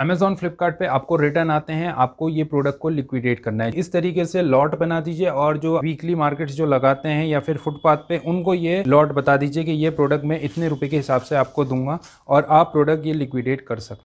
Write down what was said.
Amazon Flipkart पे आपको return आते हैं आपको ये प्रोडक्ट को लिक्विडेट करना है इस तरीके से लॉट बना दीजिए और जो वीकली मार्केट्स जो लगाते हैं या फिर फुटपाथ पे उनको ये लॉट बता दीजिए कि ये प्रोडक्ट मैं इतने रुपए के हिसाब से आपको दूंगा और आप प्रोडक्ट ये लिक्विडेट कर सकते